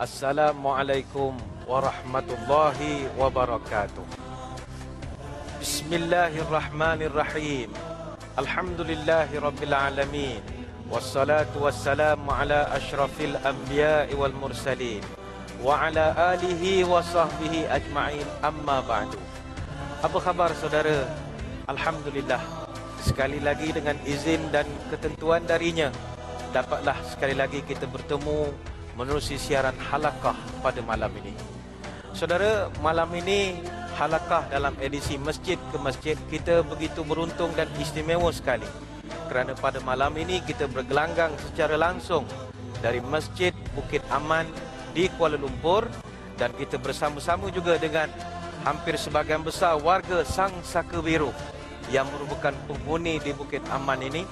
Assalamualaikum warahmatullahi wabarakatuh. Bismillahirrahmanirrahim. Alhamdulillahirabbil alamin. Wassalatu wassalamu ala asyrafil anbiya'i wal mursalin wa ala alihi wa sahbihi ajma'in amma ba'du. Apa khabar saudara? Alhamdulillah. Sekali lagi dengan izin dan ketentuan darinya, dapatlah sekali lagi kita bertemu menerusi siaran Halakah pada malam ini. Saudara, malam ini Halakah dalam edisi Masjid ke Masjid kita begitu beruntung dan istimewa sekali. Kerana pada malam ini kita bergelanggang secara langsung dari Masjid Bukit Aman di Kuala Lumpur dan kita bersama-sama juga dengan hampir sebagian besar warga Sang Saka Biru yang merupakan penghuni di Bukit Aman ini.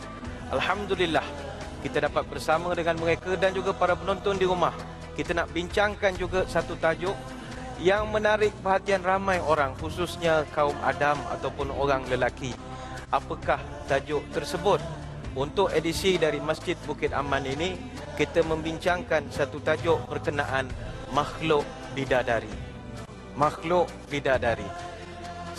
Alhamdulillah, kita dapat bersama dengan mereka dan juga para penonton di rumah. Kita nak bincangkan juga satu tajuk yang menarik perhatian ramai orang khususnya kaum Adam ataupun orang lelaki. Apakah tajuk tersebut? Untuk edisi dari Masjid Bukit Aman ini, kita membincangkan satu tajuk berkenaan makhluk bidadari. Makhluk bidadari.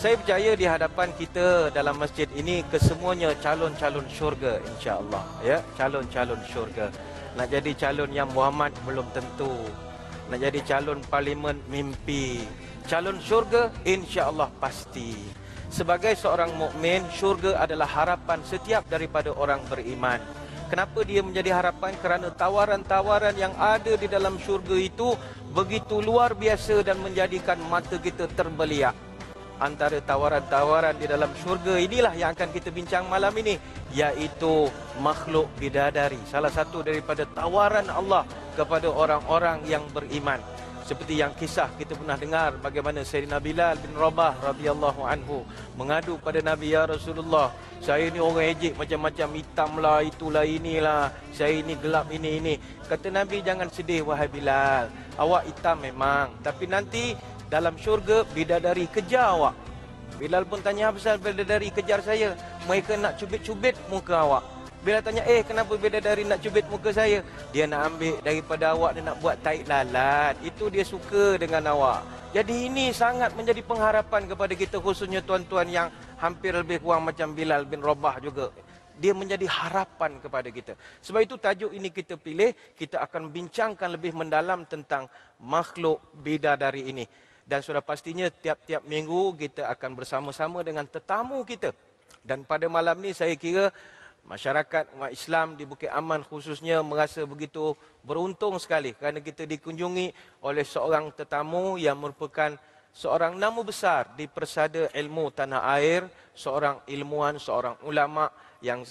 Saya percaya di hadapan kita dalam masjid ini kesemuanya calon-calon syurga insya-Allah ya, calon-calon syurga. Nak jadi calon yang Muhammad belum tentu. Nak jadi calon parlimen mimpi. Calon syurga insya-Allah pasti. Sebagai seorang mukmin, syurga adalah harapan setiap daripada orang beriman. Kenapa dia menjadi harapan? Kerana tawaran-tawaran yang ada di dalam syurga itu begitu luar biasa dan menjadikan mata kita terbeliak antara tawaran-tawaran di dalam syurga inilah yang akan kita bincang malam ini iaitu makhluk bidadari salah satu daripada tawaran Allah kepada orang-orang yang beriman seperti yang kisah kita pernah dengar bagaimana Sayyidina Bilal bin Rabah radhiyallahu anhu mengadu pada Nabi ya Rasulullah saya ni orang ejek macam-macam hitam lah itulah inilah saya ni gelap ini ini kata Nabi jangan sedih wahai Bilal awak hitam memang tapi nanti dalam syurga bidadari kejar awak. Bilal pun tanya pasal bidadari kejar saya. Mereka nak cubit-cubit muka awak. Bila tanya, eh kenapa bidadari nak cubit muka saya? Dia nak ambil daripada awak, dia nak buat taik lalat. Itu dia suka dengan awak. Jadi ini sangat menjadi pengharapan kepada kita khususnya tuan-tuan yang hampir lebih kurang macam Bilal bin Robah juga. Dia menjadi harapan kepada kita. Sebab itu tajuk ini kita pilih, kita akan bincangkan lebih mendalam tentang makhluk bidadari ini dan sudah pastinya tiap-tiap minggu kita akan bersama-sama dengan tetamu kita. Dan pada malam ni saya kira masyarakat umat Islam di Bukit Aman khususnya merasa begitu beruntung sekali kerana kita dikunjungi oleh seorang tetamu yang merupakan seorang nama besar di persada ilmu tanah air, seorang ilmuwan, seorang ulama yang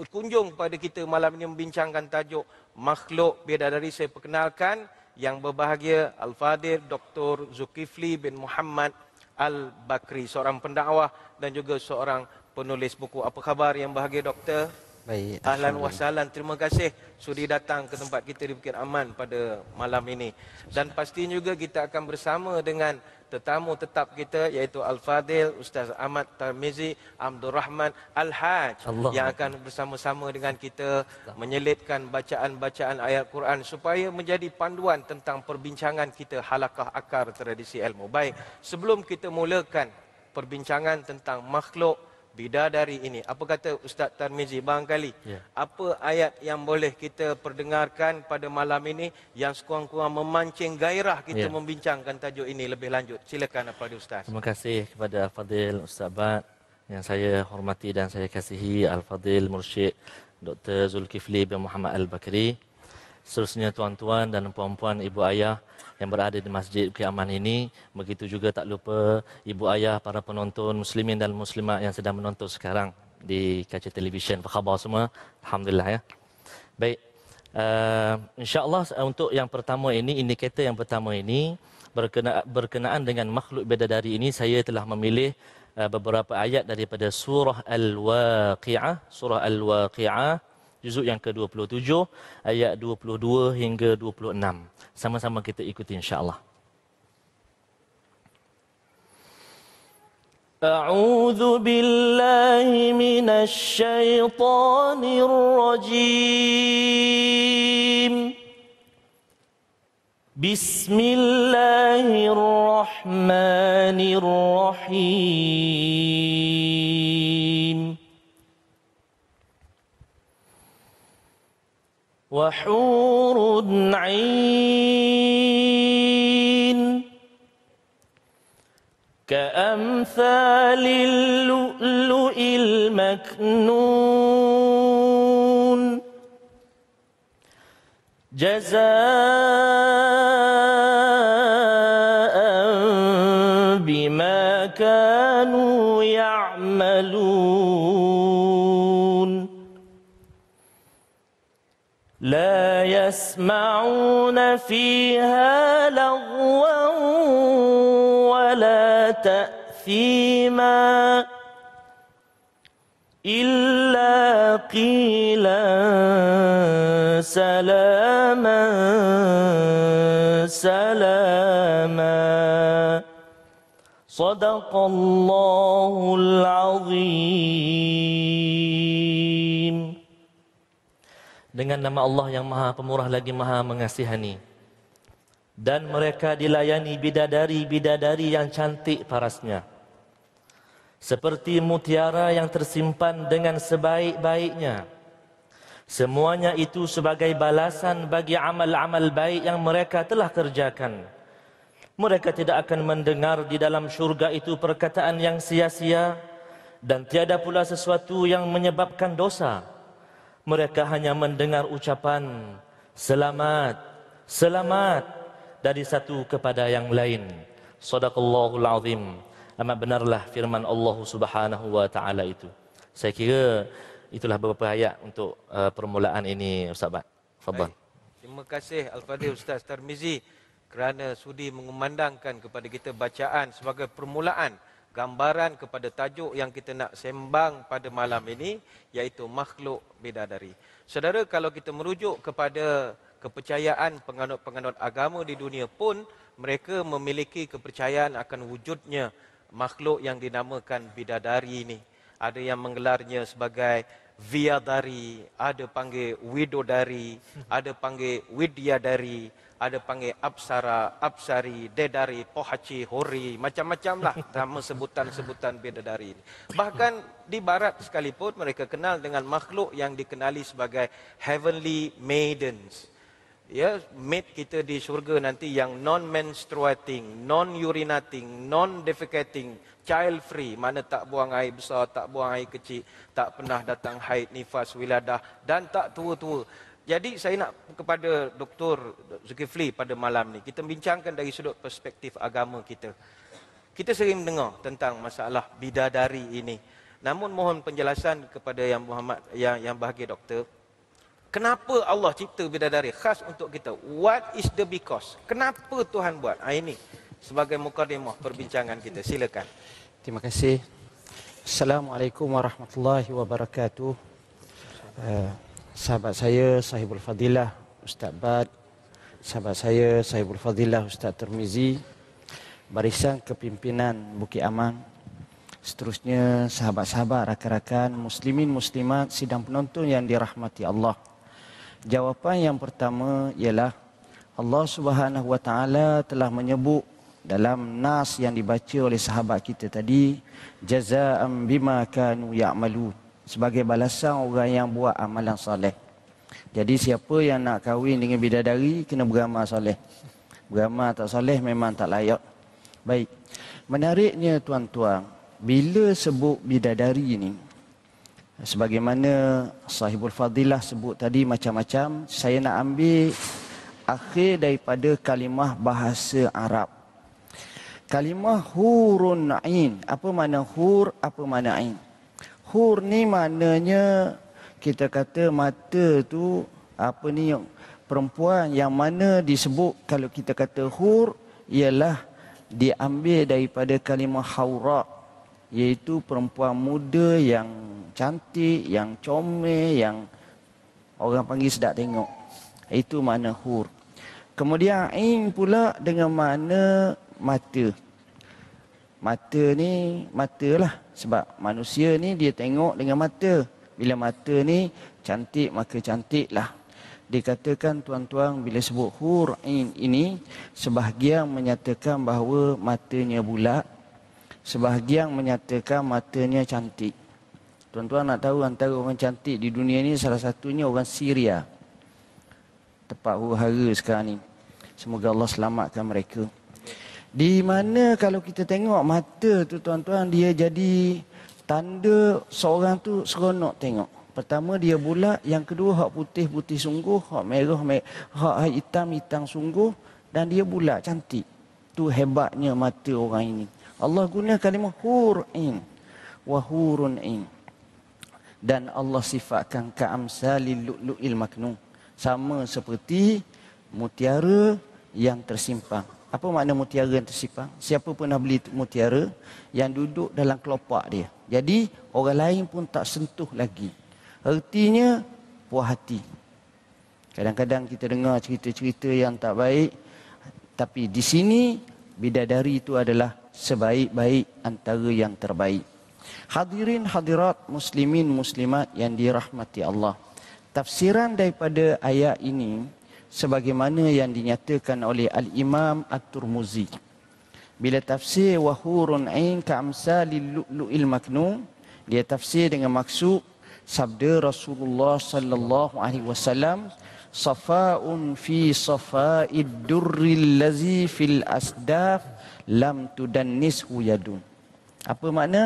berkunjung pada kita malam ini membincangkan tajuk makhluk dari saya perkenalkan yang berbahagia Al-Fadir Dr. Zulkifli bin Muhammad Al-Bakri, seorang pendakwah dan juga seorang penulis buku. Apa khabar yang bahagia Doktor? Baik. Ahlan wa sahlan. Terima kasih sudi datang ke tempat kita di Bukit Aman pada malam ini. Dan pasti juga kita akan bersama dengan tetamu tetap kita iaitu Al-Fadil Ustaz Ahmad Tarmizi Abdul Rahman Al-Hajj yang akan bersama-sama dengan kita menyelitkan bacaan-bacaan ayat Quran supaya menjadi panduan tentang perbincangan kita halakah akar tradisi ilmu. Baik, sebelum kita mulakan perbincangan tentang makhluk dari ini. Apa kata Ustaz Tarmizi barangkali? Ya. Apa ayat yang boleh kita perdengarkan pada malam ini yang sekurang-kurang memancing gairah kita ya. membincangkan tajuk ini lebih lanjut? Silakan kepada Ustaz. Terima kasih kepada Fadil Ustaz Bad yang saya hormati dan saya kasihi Al-Fadil Mursyid Dr. Zulkifli bin Muhammad Al-Bakri seterusnya tuan-tuan dan puan-puan, ibu ayah yang berada di Masjid Bukit Aman ini. Begitu juga tak lupa ibu ayah, para penonton muslimin dan muslimat yang sedang menonton sekarang di kaca televisyen. Apa khabar semua? Alhamdulillah ya. Baik. Uh, InsyaAllah eh, untuk yang pertama ini, indikator yang pertama ini, berkena, berkenaan dengan makhluk beda dari ini, saya telah memilih uh, beberapa ayat daripada surah Al-Waqi'ah. Surah Al-Waqi'ah juzuk yang ke-27 ayat 22 hingga 26. Sama-sama kita ikuti insya-Allah. أعوذ بالله من الشيطان الرجيم بسم الله وحور عين كأمثال اللؤلؤ المكنون جزاء بما كانوا يعملون لا يسمعون فيها لغوا ولا تأثيما إلا قيلا سلاما سلاما صدق الله العظيم dengan nama Allah yang Maha Pemurah lagi Maha Mengasihani. Dan mereka dilayani bidadari-bidadari yang cantik parasnya. Seperti mutiara yang tersimpan dengan sebaik-baiknya. Semuanya itu sebagai balasan bagi amal-amal baik yang mereka telah kerjakan. Mereka tidak akan mendengar di dalam syurga itu perkataan yang sia-sia dan tiada pula sesuatu yang menyebabkan dosa mereka hanya mendengar ucapan selamat selamat dari satu kepada yang lain sadaqallahul azim amat benarlah firman Allah Subhanahu wa taala itu saya kira itulah beberapa ayat untuk uh, permulaan ini sahabat fadhal terima kasih al-fadil ustaz tarmizi kerana sudi mengemandangkan kepada kita bacaan sebagai permulaan gambaran kepada tajuk yang kita nak sembang pada malam ini iaitu makhluk bidadari. Saudara kalau kita merujuk kepada kepercayaan penganut-penganut agama di dunia pun mereka memiliki kepercayaan akan wujudnya makhluk yang dinamakan bidadari ini. Ada yang menggelarnya sebagai viadari, ada panggil widodari, ada panggil widyadari, ada panggil Absara, Absari, Dedari, Pohaci, Hori, macam-macam lah nama sebutan-sebutan bidadari ini. Bahkan di barat sekalipun mereka kenal dengan makhluk yang dikenali sebagai Heavenly Maidens. Ya, maid kita di syurga nanti yang non-menstruating, non-urinating, non-defecating, child free, mana tak buang air besar, tak buang air kecil, tak pernah datang haid, nifas, wiladah dan tak tua-tua. Jadi saya nak kepada Dr. Zulkifli pada malam ni kita bincangkan dari sudut perspektif agama kita. Kita sering mendengar tentang masalah bidadari ini. Namun mohon penjelasan kepada yang Muhammad yang yang bahagia doktor. Kenapa Allah cipta bidadari khas untuk kita? What is the because? Kenapa Tuhan buat? Ah ini sebagai mukadimah perbincangan kita. Silakan. Terima kasih. Assalamualaikum warahmatullahi wabarakatuh. Uh, sahabat saya Sahibul Fadilah Ustaz Bad, sahabat saya Sahibul Fadilah Ustaz Termizi, barisan kepimpinan Bukit Aman, seterusnya sahabat-sahabat, rakan-rakan, muslimin, muslimat, sidang penonton yang dirahmati Allah. Jawapan yang pertama ialah Allah Subhanahu Wa Taala telah menyebut dalam nas yang dibaca oleh sahabat kita tadi jaza'an bima kanu ya'malun sebagai balasan orang yang buat amalan soleh. Jadi siapa yang nak kahwin dengan bidadari kena beramal soleh. Beramal tak soleh memang tak layak. Baik. Menariknya tuan-tuan, bila sebut bidadari ini, sebagaimana sahibul fadilah sebut tadi macam-macam, saya nak ambil akhir daripada kalimah bahasa Arab. Kalimah hurun ain. Apa makna hur, apa makna ain? Hur ni maknanya kita kata mata tu apa ni yang perempuan yang mana disebut kalau kita kata hur ialah diambil daripada kalimah haura iaitu perempuan muda yang cantik yang comel yang orang panggil sedap tengok itu makna hur kemudian ain pula dengan makna mata mata ni mata lah sebab manusia ni dia tengok dengan mata bila mata ni cantik maka cantik lah dikatakan tuan-tuan bila sebut hurain ini sebahagian menyatakan bahawa matanya bulat sebahagian menyatakan matanya cantik tuan-tuan nak tahu antara orang cantik di dunia ni salah satunya orang Syria tepat huru-hara sekarang ni semoga Allah selamatkan mereka di mana kalau kita tengok mata tu tuan-tuan dia jadi tanda seorang tu seronok tengok. Pertama dia bulat, yang kedua hak putih-putih sungguh, hak merah, hak hitam-hitam sungguh dan dia bulat cantik. Tu hebatnya mata orang ini. Allah guna kalimah hurin wa hurunin. Dan Allah sifatkan ka'amsalil lu'lu'il maknun. Sama seperti mutiara yang tersimpang. Apa makna mutiara yang tersimpan? Siapa pernah beli mutiara yang duduk dalam kelopak dia. Jadi orang lain pun tak sentuh lagi. Artinya puas hati. Kadang-kadang kita dengar cerita-cerita yang tak baik. Tapi di sini bidadari itu adalah sebaik-baik antara yang terbaik. Hadirin hadirat muslimin muslimat yang dirahmati Allah. Tafsiran daripada ayat ini sebagaimana yang dinyatakan oleh al-Imam at Turmuzi, bila tafsir wahurun ain ka amsalil lu'lu'il maknun dia tafsir dengan maksud sabda Rasulullah sallallahu alaihi wasallam safa'un fi safa'id durri allazi fil asdaf lam tudannishu yadun apa makna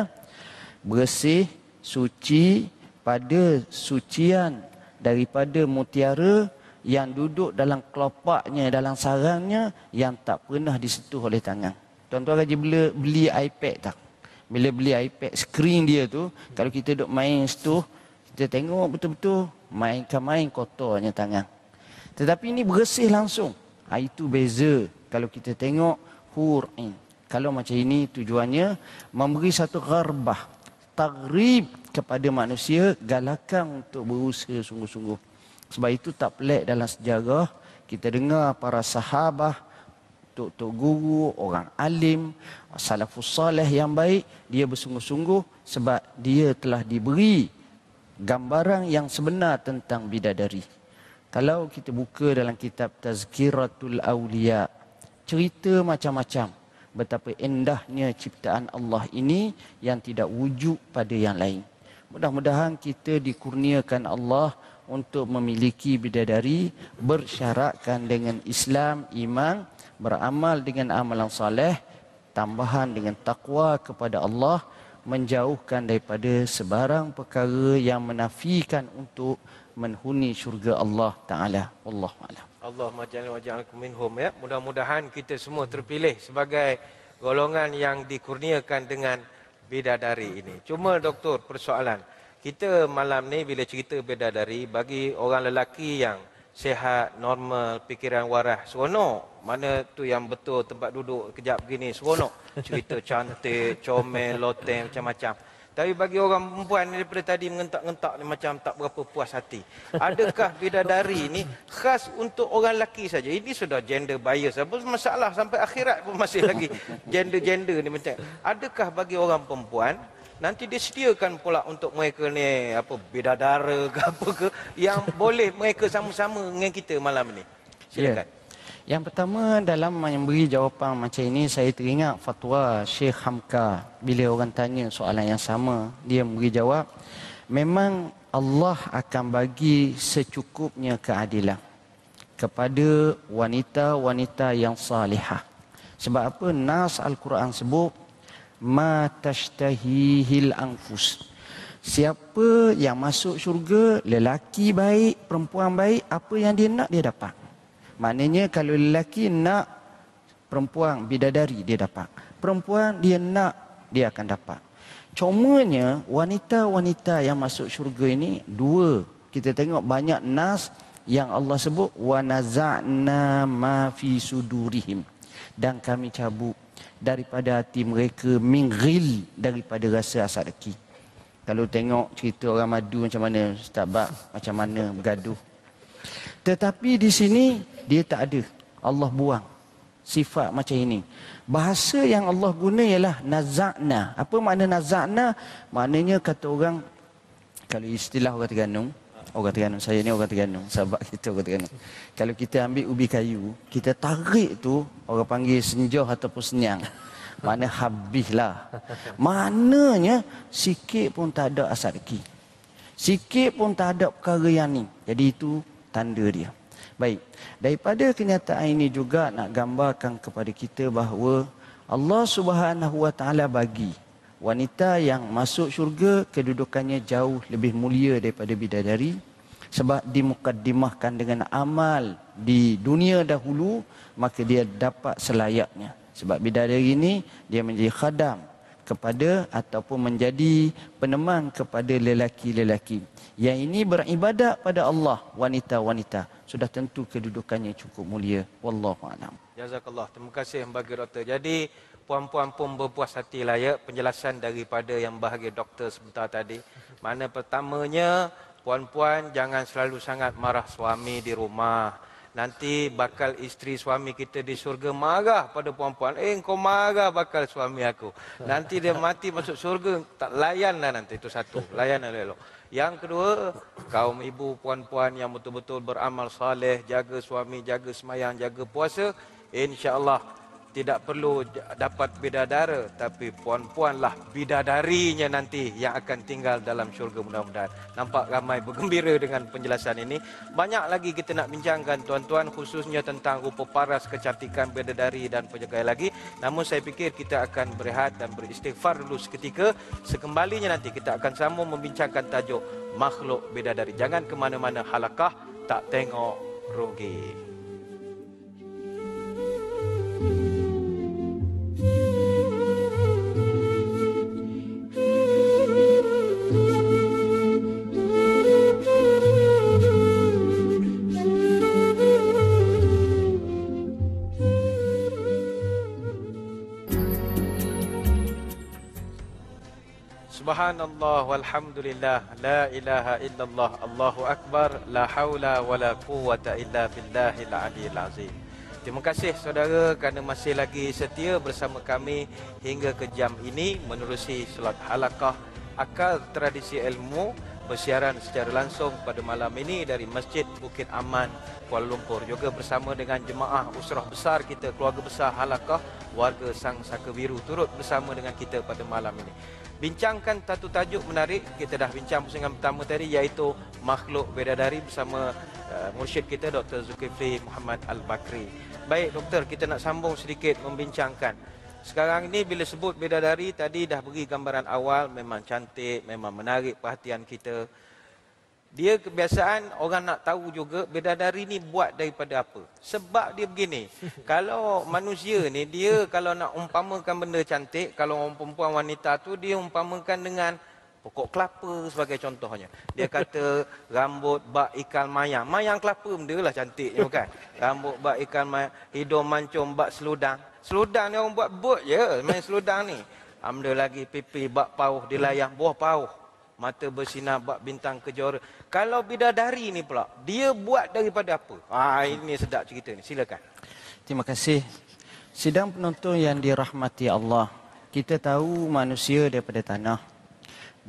bersih suci pada sucian daripada mutiara yang duduk dalam kelopaknya, dalam sarangnya yang tak pernah disentuh oleh tangan. Tuan-tuan Raja bila beli iPad tak? Bila beli iPad, screen dia tu, kalau kita duduk main situ, kita tengok betul-betul mainkan main kotornya tangan. Tetapi ini bersih langsung. Ha, itu beza kalau kita tengok hur'in. Kalau macam ini tujuannya memberi satu gharbah, tagrib kepada manusia galakan untuk berusaha sungguh-sungguh. Sebab itu tak pelik dalam sejarah kita dengar para sahabah, tok-tok guru, orang alim, salafus salih yang baik, dia bersungguh-sungguh sebab dia telah diberi gambaran yang sebenar tentang bidadari. Kalau kita buka dalam kitab Tazkiratul Awliya, cerita macam-macam betapa indahnya ciptaan Allah ini yang tidak wujud pada yang lain. Mudah-mudahan kita dikurniakan Allah untuk memiliki bidadari bersyarakan dengan Islam, iman, beramal dengan amalan soleh, tambahan dengan takwa kepada Allah, menjauhkan daripada sebarang perkara yang menafikan untuk menhuni syurga Allah Taala. Allah malam. Allah majalil wajalakum minhum ya. Mudah-mudahan kita semua terpilih sebagai golongan yang dikurniakan dengan bidadari ini. Cuma doktor persoalan kita malam ni bila cerita beda dari bagi orang lelaki yang sehat normal, fikiran waras, seronok. Mana tu yang betul tempat duduk kejap begini, seronok. Cerita cantik, comel, loteng, macam-macam. Tapi bagi orang perempuan ni daripada tadi mengentak-ngentak ni macam tak berapa puas hati. Adakah bidadari ni khas untuk orang lelaki saja? Ini sudah gender bias. Apa masalah sampai akhirat pun masih lagi gender-gender ni macam. Adakah bagi orang perempuan nanti dia sediakan pula untuk mereka ni apa bidadara ke apa ke yang boleh mereka sama-sama dengan kita malam ini Silakan. Yeah. Yang pertama dalam memberi jawapan macam ini saya teringat fatwa Syekh Hamka bila orang tanya soalan yang sama dia memberi jawab memang Allah akan bagi secukupnya keadilan kepada wanita-wanita yang salihah. Sebab apa? Nas Al-Quran sebut ma tashtahihil anfus siapa yang masuk syurga lelaki baik perempuan baik apa yang dia nak dia dapat maknanya kalau lelaki nak perempuan bidadari dia dapat perempuan dia nak dia akan dapat cumanya wanita-wanita yang masuk syurga ini dua kita tengok banyak nas yang Allah sebut wanazana ma fi sudurihim dan kami cabut daripada hati mereka mingril daripada rasa asal reki. Kalau tengok cerita orang madu macam mana, setabak macam mana bergaduh. Tetapi di sini dia tak ada. Allah buang sifat macam ini. Bahasa yang Allah guna ialah nazakna. Apa makna nazakna? Maknanya kata orang kalau istilah orang Terengganu, orang Terengganu. Saya ni orang Terengganu. Sahabat kita orang Terengganu. Kalau kita ambil ubi kayu, kita tarik tu orang panggil senjoh ataupun senyang. Mana habislah. Mananya sikit pun tak ada asal ki Sikit pun tak ada perkara yang ni. Jadi itu tanda dia. Baik. Daripada kenyataan ini juga nak gambarkan kepada kita bahawa Allah Subhanahu Wa Taala bagi wanita yang masuk syurga kedudukannya jauh lebih mulia daripada bidadari sebab dimukadimahkan dengan amal di dunia dahulu maka dia dapat selayaknya sebab bidadari ini dia menjadi khadam kepada ataupun menjadi peneman kepada lelaki-lelaki yang ini beribadat pada Allah wanita-wanita sudah tentu kedudukannya cukup mulia wallahu alam jazakallah terima kasih bagi rata jadi puan-puan pun berpuas hati layak penjelasan daripada yang bahagia doktor sebentar tadi. Mana pertamanya, puan-puan jangan selalu sangat marah suami di rumah. Nanti bakal isteri suami kita di surga marah pada puan-puan. Eh, kau marah bakal suami aku. Nanti dia mati masuk surga, tak layan lah nanti. Itu satu, layan lah elok Yang kedua, kaum ibu puan-puan yang betul-betul beramal saleh, jaga suami, jaga semayang, jaga puasa. InsyaAllah tidak perlu dapat bidadara tapi puan-puanlah bidadarinya nanti yang akan tinggal dalam syurga mudah-mudahan. Nampak ramai bergembira dengan penjelasan ini. Banyak lagi kita nak bincangkan tuan-tuan khususnya tentang rupa paras kecantikan bidadari dan penjagaan lagi. Namun saya fikir kita akan berehat dan beristighfar dulu seketika. Sekembalinya nanti kita akan sama membincangkan tajuk makhluk bidadari. Jangan ke mana-mana halakah tak tengok rugi. Subhanallah walhamdulillah la ilaha illallah Allahu akbar la haula wala quwwata illa billahil aliyil azim. Terima kasih saudara kerana masih lagi setia bersama kami hingga ke jam ini menerusi solat halakah akal tradisi ilmu bersiaran secara langsung pada malam ini dari Masjid Bukit Aman Kuala Lumpur juga bersama dengan jemaah usrah besar kita keluarga besar halakah warga Sang Saka Biru turut bersama dengan kita pada malam ini bincangkan satu tajuk menarik kita dah bincang pusingan pertama tadi iaitu makhluk bedadari bersama uh, mursyid kita Dr. Zulkifli Muhammad Al-Bakri. Baik doktor, kita nak sambung sedikit membincangkan. Sekarang ini bila sebut bedadari tadi dah beri gambaran awal memang cantik, memang menarik perhatian kita. Dia kebiasaan orang nak tahu juga dari ni buat daripada apa. Sebab dia begini. Kalau manusia ni dia kalau nak umpamakan benda cantik. Kalau orang perempuan wanita tu dia umpamakan dengan pokok kelapa sebagai contohnya. Dia kata rambut bak ikan mayang. Mayang kelapa benda lah cantiknya bukan. Rambut bak ikan mayang. Hidung mancung bak seludang. Seludang ni orang buat bot je. Main seludang ni. Ambil lagi pipi bak pauh. Dia layang buah pauh. Mata bersinar bak bintang kejora. Kalau bidadari ni pula, dia buat daripada apa? Ha, ini sedap cerita ni. Silakan. Terima kasih. Sidang penonton yang dirahmati Allah. Kita tahu manusia daripada tanah.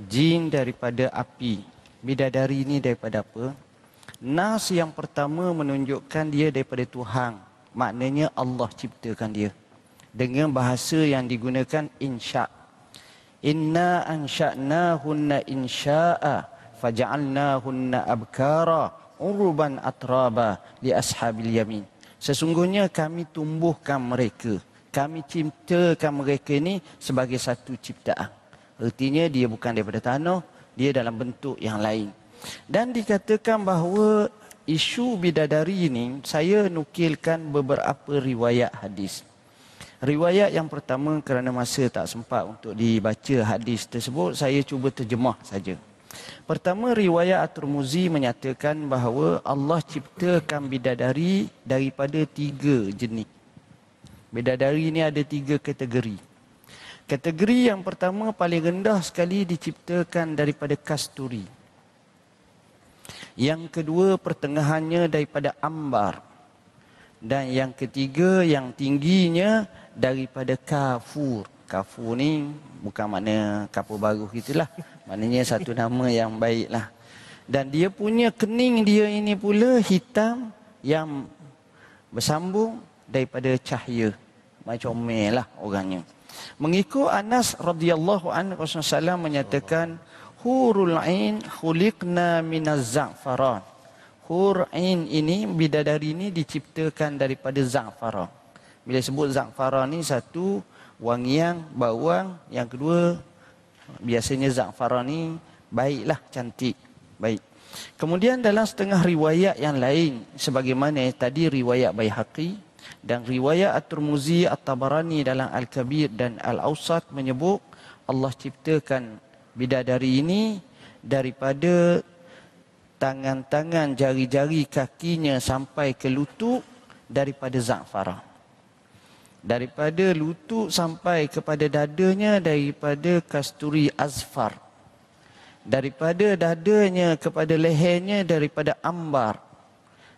Jin daripada api. Bidadari ni daripada apa? Nas yang pertama menunjukkan dia daripada Tuhan. Maknanya Allah ciptakan dia. Dengan bahasa yang digunakan insya' Inna ansha'nahunna insya'a faja'alnahunna abkara urban atraba li ashabil yamin. Sesungguhnya kami tumbuhkan mereka. Kami ciptakan mereka ini sebagai satu ciptaan. Artinya dia bukan daripada tanah, dia dalam bentuk yang lain. Dan dikatakan bahawa isu bidadari ini saya nukilkan beberapa riwayat hadis. Riwayat yang pertama kerana masa tak sempat untuk dibaca hadis tersebut, saya cuba terjemah saja. Pertama riwayat At-Tirmizi menyatakan bahawa Allah ciptakan bidadari daripada tiga jenis. Bidadari ini ada tiga kategori. Kategori yang pertama paling rendah sekali diciptakan daripada kasturi. Yang kedua pertengahannya daripada ambar. Dan yang ketiga yang tingginya daripada kafur kafu ni bukan makna kapur baru gitu lah. Maknanya satu nama yang baik lah. Dan dia punya kening dia ini pula hitam yang bersambung daripada cahaya. Macam meh lah orangnya. Mengikut Anas radhiyallahu anhu Rasulullah menyatakan hurul ain khuliqna min az-za'faran. Hur ain ini bidadari ini diciptakan daripada za'faran. Bila sebut za'faran ni satu wangian, bawang. Yang kedua, biasanya za'faran ni baiklah, cantik. Baik. Kemudian dalam setengah riwayat yang lain sebagaimana tadi riwayat Baihaqi dan riwayat At-Tirmizi At-Tabarani dalam Al-Kabir dan Al-Awsat menyebut Allah ciptakan bidadari ini daripada tangan-tangan jari-jari kakinya sampai ke lutut daripada za'faran daripada lutut sampai kepada dadanya daripada kasturi azfar daripada dadanya kepada lehernya daripada ambar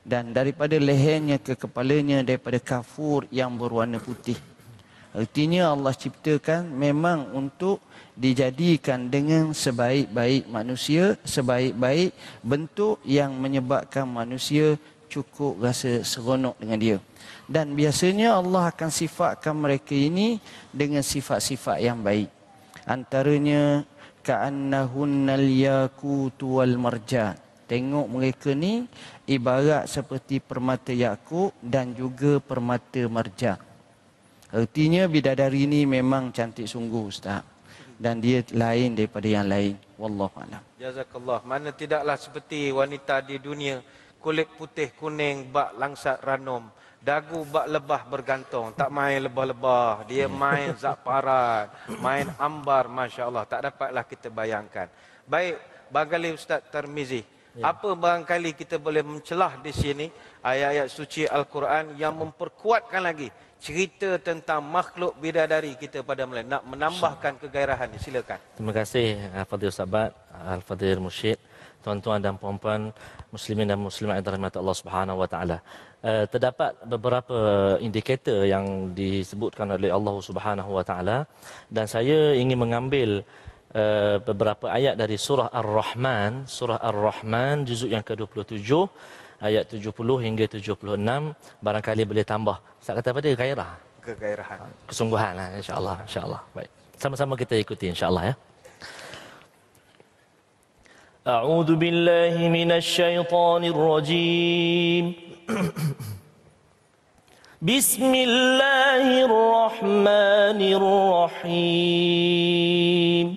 dan daripada lehernya ke kepalanya daripada kafur yang berwarna putih artinya Allah ciptakan memang untuk dijadikan dengan sebaik-baik manusia sebaik-baik bentuk yang menyebabkan manusia cukup rasa seronok dengan dia dan biasanya Allah akan sifatkan mereka ini dengan sifat-sifat yang baik antaranya ka'annahunnal yaqut wal marjan tengok mereka ni ibarat seperti permata yakut dan juga permata marjan artinya bidadari ini memang cantik sungguh ustaz dan dia lain daripada yang lain wallahu a'lam jazakallah mana tidaklah seperti wanita di dunia kulit putih kuning bak langsat ranum dagu bak lebah bergantung tak main lebah-lebah dia main zakparat, main ambar masya-Allah tak dapatlah kita bayangkan baik bagali ustaz Termizi, ya. apa barangkali kita boleh mencelah di sini ayat-ayat suci al-Quran yang memperkuatkan lagi cerita tentang makhluk bidadari kita pada mulai nak menambahkan kegairahan silakan terima kasih al-fadil sahabat al-fadil mursyid tuan-tuan dan puan-puan muslimin dan muslimat yang dirahmat Allah Subhanahu wa taala. Eh, terdapat beberapa indikator yang disebutkan oleh Allah Subhanahu wa taala dan saya ingin mengambil eh, beberapa ayat dari surah Ar-Rahman, surah Ar-Rahman juzuk yang ke-27 ayat 70 hingga 76 barangkali boleh tambah. Saya kata apa dia? Gairah. Kegairahan. Kesungguhan lah, insya-Allah, insya-Allah. Baik. Sama-sama kita ikuti insya-Allah ya. أعوذ بالله من الشيطان الرجيم بسم الله الرحمن الرحيم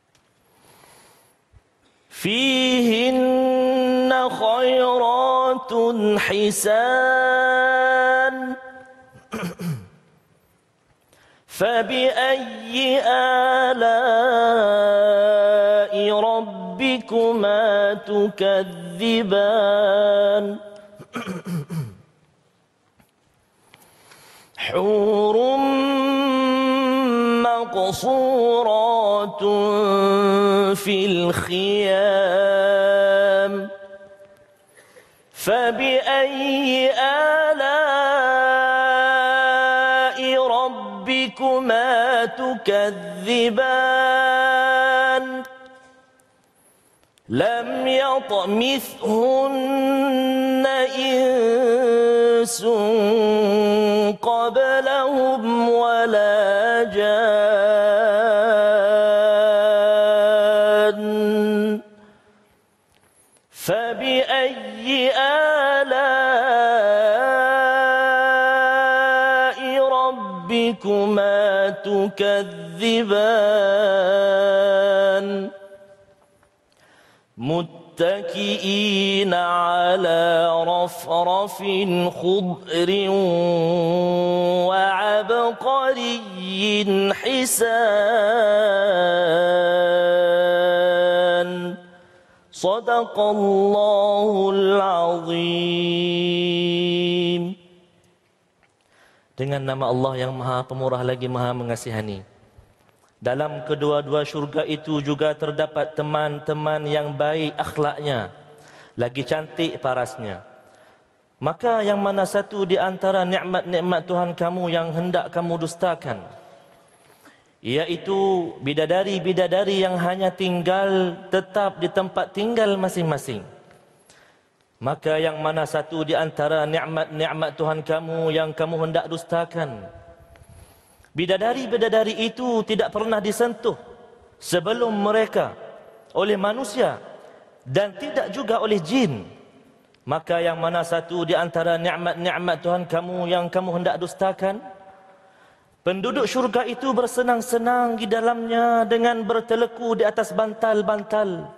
فيهن خيرات حسان فبأي آلام ربكما تكذبان حور مقصورات في الخيام فبأي آلاء ربكما تكذبان لم يطمثهن إنس قبلهم ولا جان فبأي آلاء ربكما تكذبان متكئين على رفرف خضر وعبقري حسان صدق الله العظيم Dengan nama Allah yang maha pemurah lagi maha mengasihani. Dalam kedua-dua syurga itu juga terdapat teman-teman yang baik akhlaknya. Lagi cantik parasnya. Maka yang mana satu di antara nikmat-nikmat Tuhan kamu yang hendak kamu dustakan? Iaitu bidadari-bidadari yang hanya tinggal tetap di tempat tinggal masing-masing. Maka yang mana satu di antara nikmat-nikmat Tuhan kamu yang kamu hendak dustakan? Bidadari-bidadari itu tidak pernah disentuh sebelum mereka oleh manusia dan tidak juga oleh jin. Maka yang mana satu di antara nikmat-nikmat Tuhan kamu yang kamu hendak dustakan? Penduduk syurga itu bersenang-senang di dalamnya dengan berteleku di atas bantal-bantal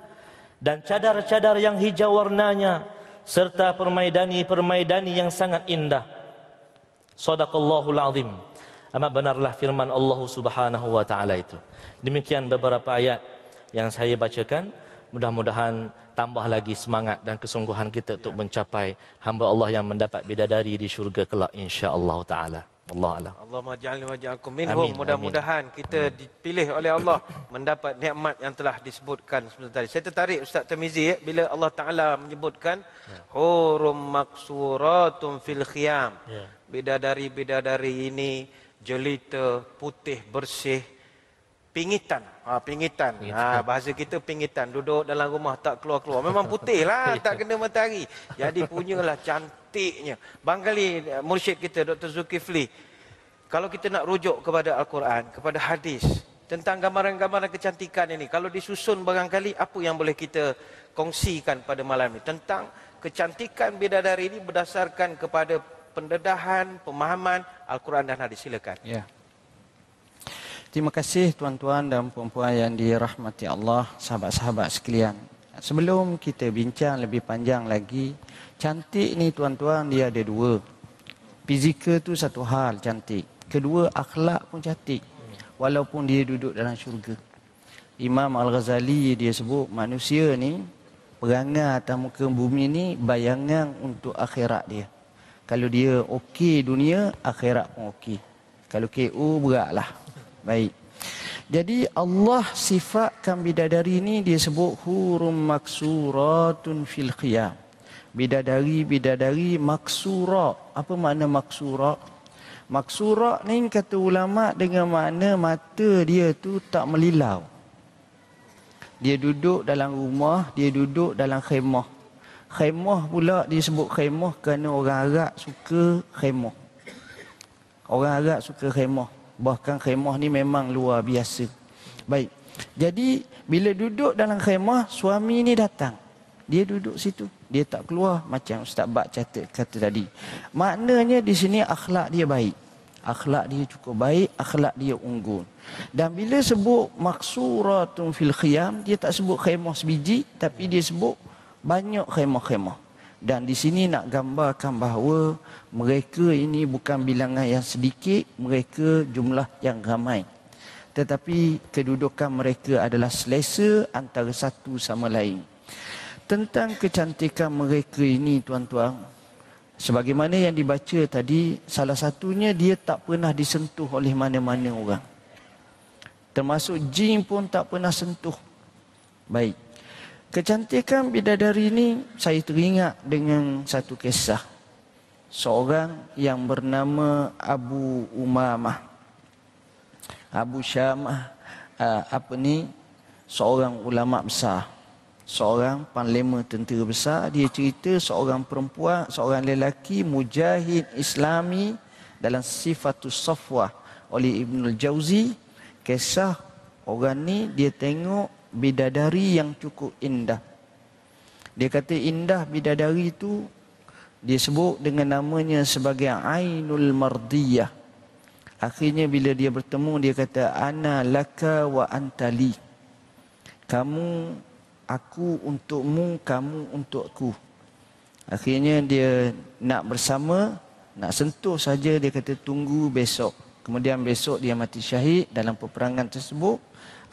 dan cadar-cadar yang hijau warnanya serta permaidani-permaidani yang sangat indah. Sadaqallahul azim. Al Amat benarlah firman Allah Subhanahu wa taala itu. Demikian beberapa ayat yang saya bacakan, mudah-mudahan tambah lagi semangat dan kesungguhan kita untuk mencapai hamba Allah yang mendapat bidadari di syurga kelak insya-Allah taala. Allah Allah. Allah majalni majalkum minhum. Mudah-mudahan kita amin. dipilih oleh Allah mendapat nikmat yang telah disebutkan sebentar tadi. Saya tertarik Ustaz Tamizi ya, bila Allah Taala menyebutkan ya. hurum maksuratum fil khiyam. Ya. Bidadari-bidadari ini jelita, putih, bersih, pingitan. Ha, pingitan. Ha, bahasa kita pingitan. Duduk dalam rumah tak keluar-keluar. Memang putih lah. tak kena matahari. Jadi punyalah cantiknya. Bangkali mursyid kita, Dr. Zulkifli. Kalau kita nak rujuk kepada Al-Quran, kepada hadis. Tentang gambaran-gambaran kecantikan ini. Kalau disusun barangkali, apa yang boleh kita kongsikan pada malam ini? Tentang kecantikan bidadari ini berdasarkan kepada pendedahan, pemahaman Al-Quran dan Hadis. Silakan. Ya. Terima kasih tuan-tuan dan puan-puan yang dirahmati Allah, sahabat-sahabat sekalian. Sebelum kita bincang lebih panjang lagi, cantik ni tuan-tuan dia ada dua. Fizikal tu satu hal cantik. Kedua, akhlak pun cantik. Walaupun dia duduk dalam syurga. Imam Al-Ghazali dia sebut manusia ni perangai atas muka bumi ni bayangan untuk akhirat dia. Kalau dia okey dunia, akhirat pun okey. Kalau KU beratlah. Baik. Jadi Allah sifatkan bidadari ini dia sebut hurum maksuratun fil qiyam. Bidadari-bidadari maksura. Apa makna maksura? Maksura ni kata ulama dengan makna mata dia tu tak melilau. Dia duduk dalam rumah, dia duduk dalam khemah, Khaimah pula disebut khaimah kerana orang Arab suka khaimah. Orang Arab suka khaimah. Bahkan khaimah ni memang luar biasa. Baik. Jadi bila duduk dalam khaimah, suami ni datang. Dia duduk situ. Dia tak keluar macam Ustaz Bak kata, kata tadi. Maknanya di sini akhlak dia baik. Akhlak dia cukup baik, akhlak dia unggul. Dan bila sebut maksuratun fil khiyam, dia tak sebut khaimah sebiji, tapi dia sebut banyak khemah-khemah. Dan di sini nak gambarkan bahawa mereka ini bukan bilangan yang sedikit, mereka jumlah yang ramai. Tetapi kedudukan mereka adalah selesa antara satu sama lain. Tentang kecantikan mereka ini tuan-tuan, sebagaimana yang dibaca tadi, salah satunya dia tak pernah disentuh oleh mana-mana orang. Termasuk jin pun tak pernah sentuh. Baik. Kecantikan bidadari ini saya teringat dengan satu kisah. Seorang yang bernama Abu Umamah. Abu Syamah. Ah, apa ni? Seorang ulama besar. Seorang panlima tentera besar. Dia cerita seorang perempuan, seorang lelaki mujahid islami dalam sifatus safwah oleh Ibnul Jauzi. Kisah orang ni dia tengok bidadari yang cukup indah. Dia kata indah bidadari itu disebut dengan namanya sebagai Ainul Mardiyah. Akhirnya bila dia bertemu dia kata ana laka wa antali. Kamu aku untukmu, kamu untukku. Akhirnya dia nak bersama, nak sentuh saja dia kata tunggu besok. Kemudian besok dia mati syahid dalam peperangan tersebut.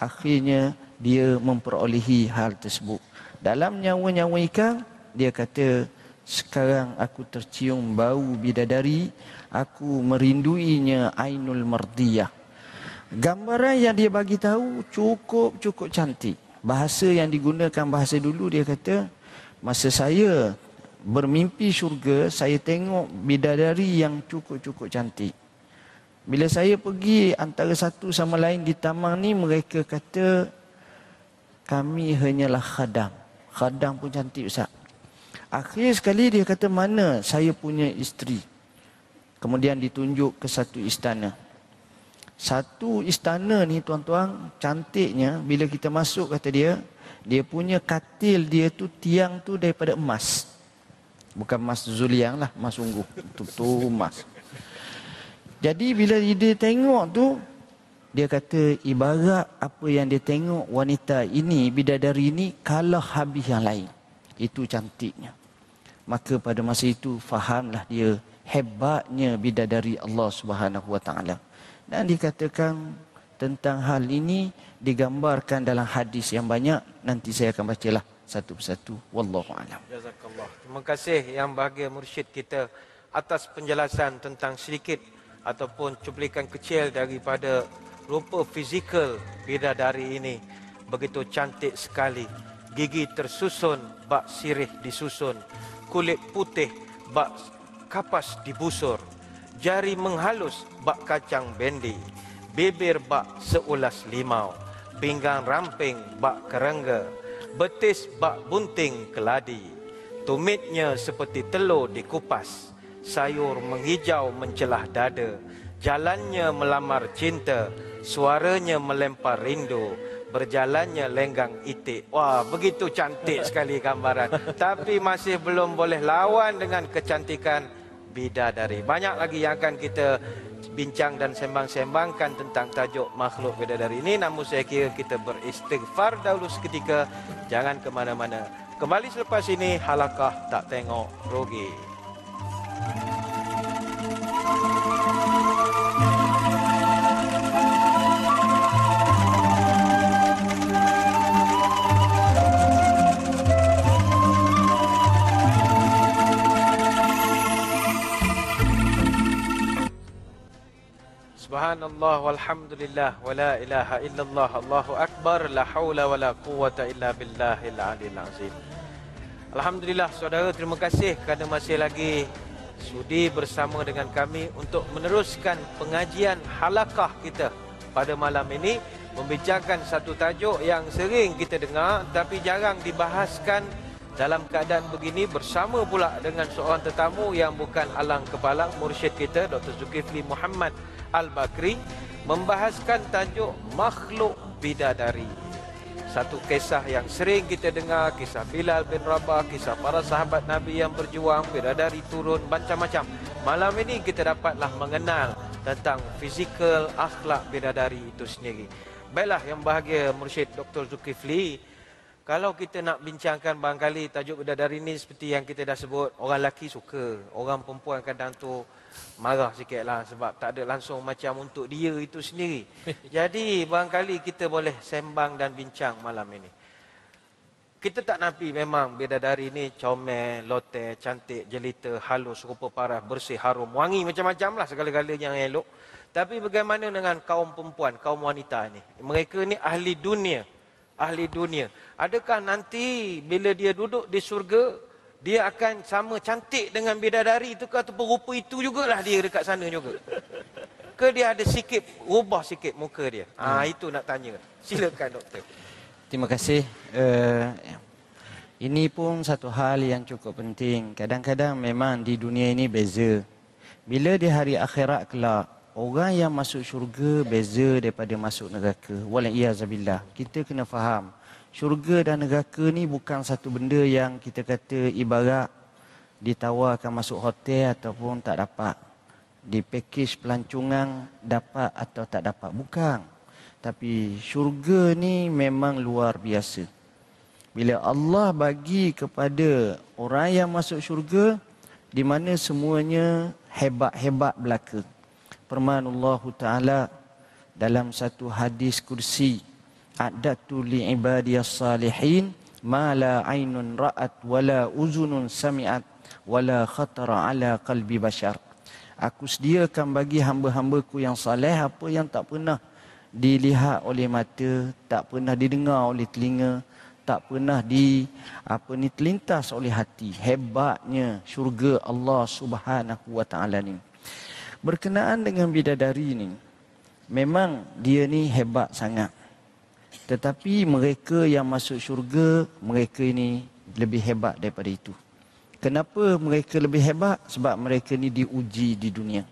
Akhirnya dia memperolehi hal tersebut. Dalam nyawa-nyawa ikan, dia kata, sekarang aku tercium bau bidadari, aku merinduinya Ainul Mardiyah. Gambaran yang dia bagi tahu cukup-cukup cantik. Bahasa yang digunakan bahasa dulu dia kata, masa saya bermimpi syurga, saya tengok bidadari yang cukup-cukup cantik. Bila saya pergi antara satu sama lain di taman ni, mereka kata kami hanyalah khadam. Khadam pun cantik besar. Akhir sekali dia kata, mana saya punya isteri? Kemudian ditunjuk ke satu istana. Satu istana ni tuan-tuan, cantiknya bila kita masuk kata dia, dia punya katil dia tu, tiang tu daripada emas. Bukan emas zuliang lah, emas sungguh. Itu emas. Jadi bila dia tengok tu, dia kata ibarat apa yang dia tengok wanita ini bidadari ini kalah habis yang lain itu cantiknya maka pada masa itu fahamlah dia hebatnya bidadari Allah Subhanahu wa taala dan dikatakan tentang hal ini digambarkan dalam hadis yang banyak nanti saya akan bacalah satu persatu wallahu alam jazakallah terima kasih yang bahagia mursyid kita atas penjelasan tentang sedikit ataupun cuplikan kecil daripada rupa fizikal bidadari ini begitu cantik sekali. Gigi tersusun bak sirih disusun, kulit putih bak kapas dibusur, jari menghalus bak kacang bendi, bibir bak seulas limau, pinggang ramping bak kerengga, betis bak bunting keladi. Tumitnya seperti telur dikupas, sayur menghijau mencelah dada, jalannya melamar cinta, suaranya melempar rindu berjalannya lenggang itik wah begitu cantik sekali gambaran tapi masih belum boleh lawan dengan kecantikan bidadari banyak lagi yang akan kita bincang dan sembang-sembangkan tentang tajuk makhluk bidadari ini namun saya kira kita beristighfar dahulu seketika jangan ke mana-mana kembali selepas ini halakah tak tengok Rogi. Thank you. subhanallah walhamdulillah wala ilaha illallah allahu akbar la haula wala quwata illa billahil alil azim alhamdulillah saudara terima kasih kerana masih lagi sudi bersama dengan kami untuk meneruskan pengajian halakah kita pada malam ini membincangkan satu tajuk yang sering kita dengar tapi jarang dibahaskan dalam keadaan begini bersama pula dengan seorang tetamu yang bukan alang kepala mursyid kita Dr. Zulkifli Muhammad Al-Bakri membahaskan tajuk makhluk bidadari. Satu kisah yang sering kita dengar, kisah Bilal bin Rabah, kisah para sahabat Nabi yang berjuang, bidadari turun, macam-macam. Malam ini kita dapatlah mengenal tentang fizikal akhlak bidadari itu sendiri. Baiklah yang bahagia Mursyid Dr. Zulkifli. Kalau kita nak bincangkan bangkali tajuk bidadari ini seperti yang kita dah sebut, orang lelaki suka, orang perempuan kadang tu marah sikit lah sebab tak ada langsung macam untuk dia itu sendiri. Jadi barangkali kita boleh sembang dan bincang malam ini. Kita tak nampi memang dari ni comel, lote, cantik, jelita, halus, rupa parah, bersih, harum, wangi macam-macam lah segala-galanya yang elok. Tapi bagaimana dengan kaum perempuan, kaum wanita ni? Mereka ni ahli dunia. Ahli dunia. Adakah nanti bila dia duduk di surga, dia akan sama cantik dengan bidadari itu ke ataupun rupa itu jugalah dia dekat sana juga. Ke dia ada sikit, ubah sikit muka dia. Ah, hmm. Ah itu nak tanya. Silakan doktor. Terima kasih. Uh, ini pun satu hal yang cukup penting. Kadang-kadang memang di dunia ini beza. Bila di hari akhirat kelak, orang yang masuk syurga beza daripada masuk neraka. Walaiyazabilah. Kita kena faham syurga dan neraka ni bukan satu benda yang kita kata ibarat ditawarkan masuk hotel ataupun tak dapat. Di pakej pelancongan dapat atau tak dapat. Bukan. Tapi syurga ni memang luar biasa. Bila Allah bagi kepada orang yang masuk syurga, di mana semuanya hebat-hebat belaka. Permanullahu ta'ala dalam satu hadis kursi a'dattu li ibadiyas salihin ma la ainun ra'at wala uzunun sami'at wala khatara ala qalbi bashar aku sediakan bagi hamba-hambaku yang saleh apa yang tak pernah dilihat oleh mata tak pernah didengar oleh telinga tak pernah di apa ni terlintas oleh hati hebatnya syurga Allah Subhanahu wa taala ni berkenaan dengan bidadari ni memang dia ni hebat sangat tetapi mereka yang masuk syurga, mereka ini lebih hebat daripada itu. Kenapa mereka lebih hebat? Sebab mereka ini diuji di dunia.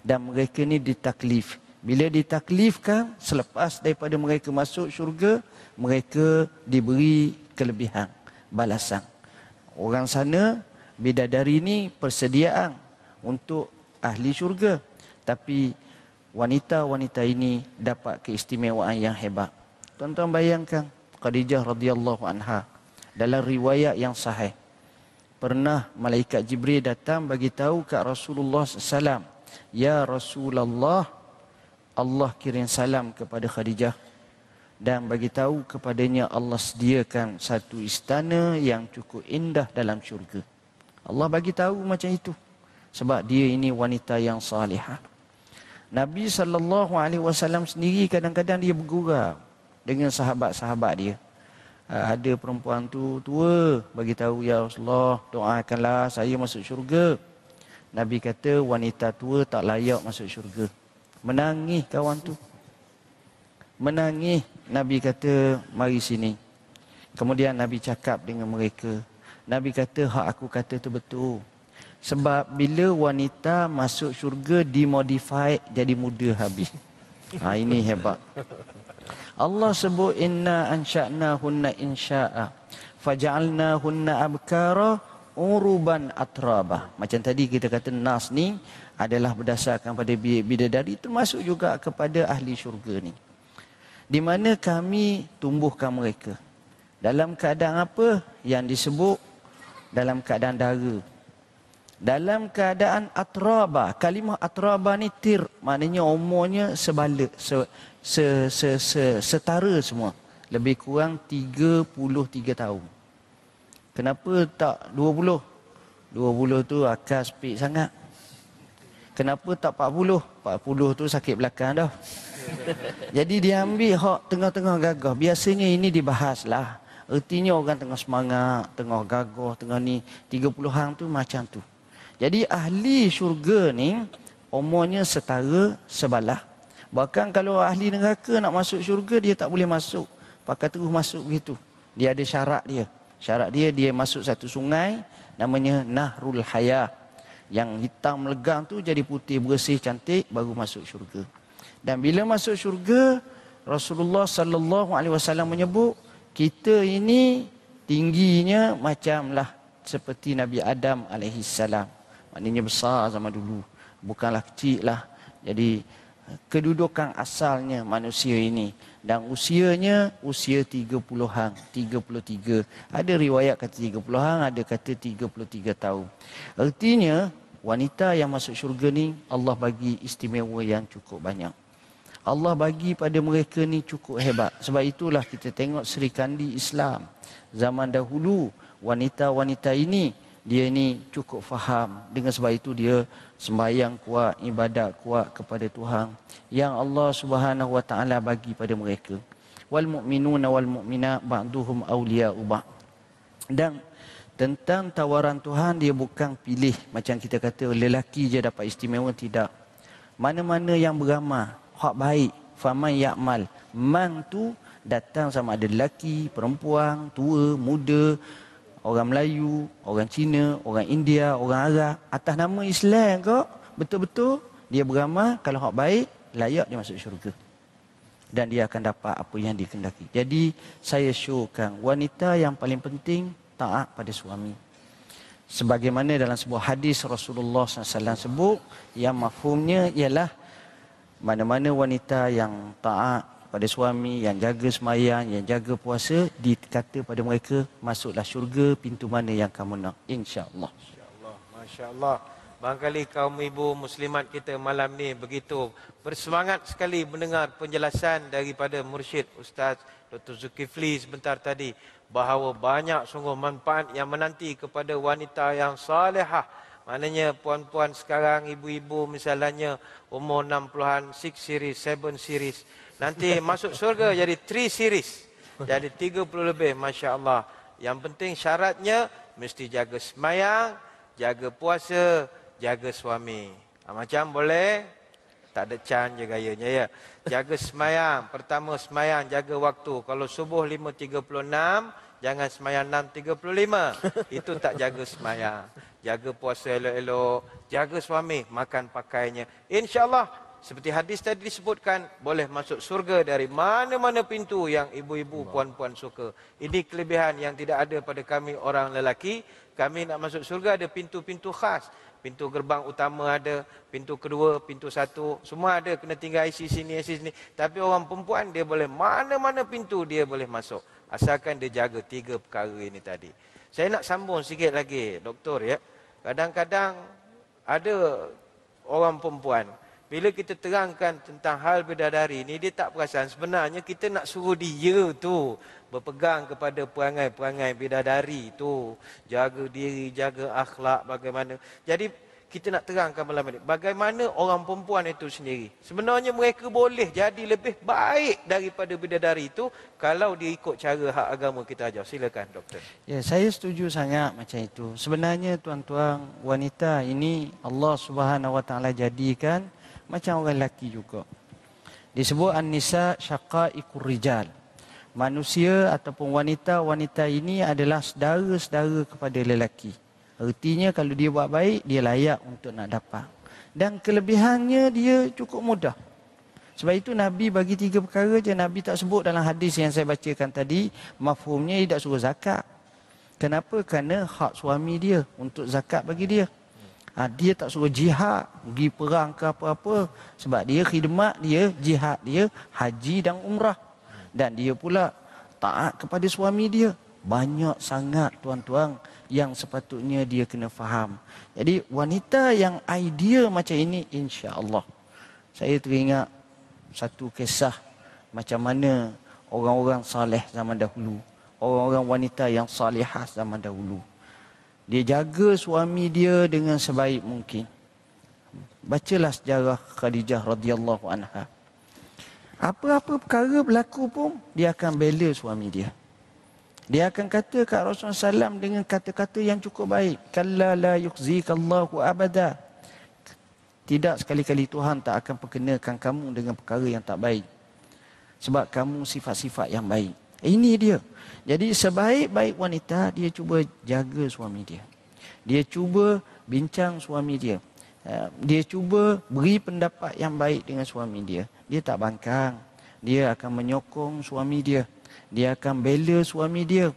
Dan mereka ini ditaklif. Bila ditaklifkan, selepas daripada mereka masuk syurga, mereka diberi kelebihan, balasan. Orang sana, bidadari ini persediaan untuk ahli syurga. Tapi wanita-wanita ini dapat keistimewaan yang hebat. Tuan-tuan bayangkan Khadijah radhiyallahu anha dalam riwayat yang sahih pernah malaikat Jibril datang bagi tahu kat Rasulullah sallam ya Rasulullah Allah kirim salam kepada Khadijah dan bagi tahu kepadanya Allah sediakan satu istana yang cukup indah dalam syurga. Allah bagi tahu macam itu sebab dia ini wanita yang salihah. Nabi sallallahu alaihi wasallam sendiri kadang-kadang dia bergurau dengan sahabat-sahabat dia. Ah, ada perempuan tu tua bagi tahu ya Rasulullah doakanlah saya masuk syurga. Nabi kata wanita tua tak layak masuk syurga. Menangis kawan tu. Menangis Nabi kata mari sini. Kemudian Nabi cakap dengan mereka. Nabi kata hak aku kata tu betul. Sebab bila wanita masuk syurga dimodify jadi muda habis. Ha, ini hebat. Allah sebut inna ansha'nahunna insha'a faja'alnahunna abkara uruban atraba. Macam tadi kita kata nas ni adalah berdasarkan pada bidadari termasuk juga kepada ahli syurga ni. Di mana kami tumbuhkan mereka. Dalam keadaan apa yang disebut dalam keadaan dara. Dalam keadaan atraba. Kalimah atraba ni tir. Maknanya umurnya sebalik se, se, se, setara semua. Lebih kurang 33 tahun. Kenapa tak 20? 20 tu akal speed sangat. Kenapa tak 40? 40 tu sakit belakang dah. Jadi dia ambil hak tengah-tengah gagah. Biasanya ini dibahaslah. Ertinya orang tengah semangat, tengah gagah, tengah ni. 30-an tu macam tu. Jadi ahli syurga ni, umurnya setara sebalah Bahkan kalau ahli neraka nak masuk syurga, dia tak boleh masuk. Pakai terus masuk begitu. Dia ada syarat dia. Syarat dia, dia masuk satu sungai namanya Nahrul Hayah. Yang hitam legang tu jadi putih bersih cantik baru masuk syurga. Dan bila masuk syurga, Rasulullah sallallahu alaihi wasallam menyebut kita ini tingginya macamlah seperti Nabi Adam alaihi salam. Maknanya besar zaman dulu, bukanlah kecil lah. Jadi kedudukan asalnya manusia ini dan usianya usia 30-an 33 ada riwayat kata 30-an ada kata 33 tahun artinya wanita yang masuk syurga ni Allah bagi istimewa yang cukup banyak Allah bagi pada mereka ni cukup hebat sebab itulah kita tengok Sri Kandi Islam zaman dahulu wanita-wanita ini dia ni cukup faham dengan sebab itu dia sembahyang kuat ibadat kuat kepada Tuhan yang Allah Subhanahu wa taala bagi pada mereka wal mu'minuna wal mu'minat ba'duhum awliya'u ubah dan tentang tawaran Tuhan dia bukan pilih macam kita kata lelaki je dapat istimewa tidak mana-mana yang beramal hak baik faman ya'mal mang tu datang sama ada lelaki perempuan tua muda orang Melayu, orang Cina, orang India, orang Arab atas nama Islam ke, betul-betul dia beramal kalau hak baik layak dia masuk syurga. Dan dia akan dapat apa yang dikendaki. Jadi saya syurkan wanita yang paling penting taat pada suami. Sebagaimana dalam sebuah hadis Rasulullah Sallallahu Alaihi Wasallam sebut yang mafhumnya ialah mana-mana wanita yang taat pada suami yang jaga semayang, yang jaga puasa, dikata pada mereka, masuklah syurga, pintu mana yang kamu nak. InsyaAllah. InsyaAllah. MasyaAllah. Bangkali kaum ibu muslimat kita malam ni begitu bersemangat sekali mendengar penjelasan daripada Mursyid Ustaz Dr. Zulkifli sebentar tadi bahawa banyak sungguh manfaat yang menanti kepada wanita yang salehah. Maknanya puan-puan sekarang, ibu-ibu misalnya umur 60-an, 6 series, 7 series. Nanti masuk surga jadi 3 series. Jadi 30 lebih, Masya Allah. Yang penting syaratnya, mesti jaga semayang, jaga puasa, jaga suami. Ah, macam boleh? Tak ada can je gayanya ya. Jaga semayang. Pertama semayang, jaga waktu. Kalau subuh 5.36, jangan semayang 6.35. Itu tak jaga semayang. Jaga puasa elok-elok. Jaga suami, makan pakainya. InsyaAllah seperti hadis tadi disebutkan boleh masuk surga dari mana-mana pintu yang ibu-ibu puan-puan suka. Ini kelebihan yang tidak ada pada kami orang lelaki. Kami nak masuk surga ada pintu-pintu khas. Pintu gerbang utama ada, pintu kedua, pintu satu, semua ada kena tinggal IC sini, IC sini. Tapi orang perempuan dia boleh mana-mana pintu dia boleh masuk. Asalkan dia jaga tiga perkara ini tadi. Saya nak sambung sikit lagi, doktor ya. Kadang-kadang ada orang perempuan bila kita terangkan tentang hal bidadari ni dia tak perasan sebenarnya kita nak suruh dia tu berpegang kepada perangai-perangai bidadari tu jaga diri jaga akhlak bagaimana jadi kita nak terangkan malam ini bagaimana orang perempuan itu sendiri sebenarnya mereka boleh jadi lebih baik daripada bidadari itu kalau dia ikut cara hak agama kita ajar silakan doktor ya saya setuju sangat macam itu sebenarnya tuan-tuan wanita ini Allah Subhanahu Wa Taala jadikan macam orang lelaki juga. Disebut An-Nisa Syaqa'ikur Rijal. Manusia ataupun wanita-wanita ini adalah sedara-sedara kepada lelaki. Artinya kalau dia buat baik, dia layak untuk nak dapat. Dan kelebihannya dia cukup mudah. Sebab itu Nabi bagi tiga perkara je. Nabi tak sebut dalam hadis yang saya bacakan tadi. Mafhumnya dia tak suruh zakat. Kenapa? Kerana hak suami dia untuk zakat bagi dia ha, dia tak suruh jihad pergi perang ke apa-apa sebab dia khidmat dia jihad dia haji dan umrah dan dia pula taat kepada suami dia banyak sangat tuan-tuan yang sepatutnya dia kena faham. Jadi wanita yang idea macam ini insya-Allah. Saya teringat satu kisah macam mana orang-orang saleh zaman dahulu, orang-orang wanita yang salihah zaman dahulu. Dia jaga suami dia dengan sebaik mungkin. Bacalah sejarah Khadijah radhiyallahu anha. Apa-apa perkara berlaku pun dia akan bela suami dia. Dia akan kata kat Rasulullah SAW dengan kata-kata yang cukup baik. Kalla la yukzikallahu abada. Tidak sekali-kali Tuhan tak akan perkenakan kamu dengan perkara yang tak baik. Sebab kamu sifat-sifat yang baik. Ini dia. Jadi sebaik-baik wanita dia cuba jaga suami dia. Dia cuba bincang suami dia. Eh, dia cuba beri pendapat yang baik dengan suami dia. Dia tak bangkang. Dia akan menyokong suami dia. Dia akan bela suami dia.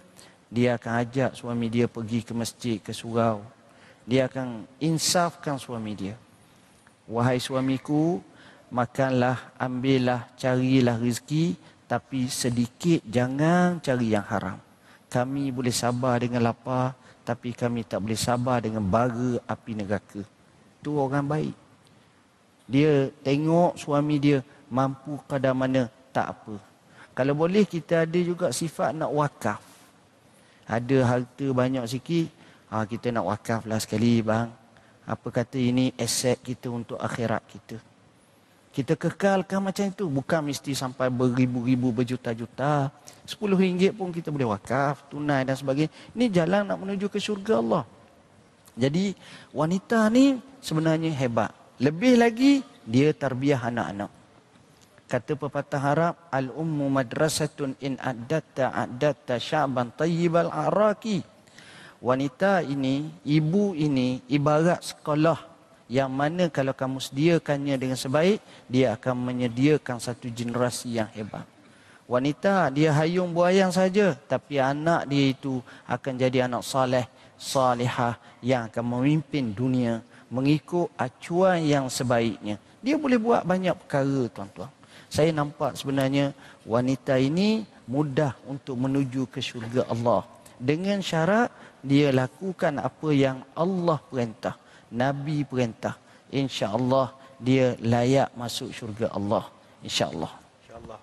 Dia akan ajak suami dia pergi ke masjid, ke surau. Dia akan insafkan suami dia. Wahai suamiku, makanlah, ambillah, carilah rezeki tapi sedikit jangan cari yang haram. Kami boleh sabar dengan lapar. Tapi kami tak boleh sabar dengan bara api neraka. Itu orang baik. Dia tengok suami dia mampu kadar mana tak apa. Kalau boleh kita ada juga sifat nak wakaf. Ada harta banyak sikit. Ha, kita nak wakaf lah sekali bang. Apa kata ini aset kita untuk akhirat kita. Kita kekalkan macam itu. Bukan mesti sampai beribu-ribu, berjuta-juta. Sepuluh ringgit pun kita boleh wakaf, tunai dan sebagainya. Ini jalan nak menuju ke syurga Allah. Jadi wanita ni sebenarnya hebat. Lebih lagi dia tarbiah anak-anak. Kata pepatah Arab, Al-ummu madrasatun in addata addata syaban tayyibal araki. Wanita ini, ibu ini ibarat sekolah yang mana kalau kamu sediakannya dengan sebaik dia akan menyediakan satu generasi yang hebat wanita dia hayung buayang saja tapi anak dia itu akan jadi anak saleh, salihah yang akan memimpin dunia mengikut acuan yang sebaiknya dia boleh buat banyak perkara tuan-tuan saya nampak sebenarnya wanita ini mudah untuk menuju ke syurga Allah dengan syarat dia lakukan apa yang Allah perintah. Nabi perintah. InsyaAllah dia layak masuk syurga Allah. InsyaAllah. InsyaAllah.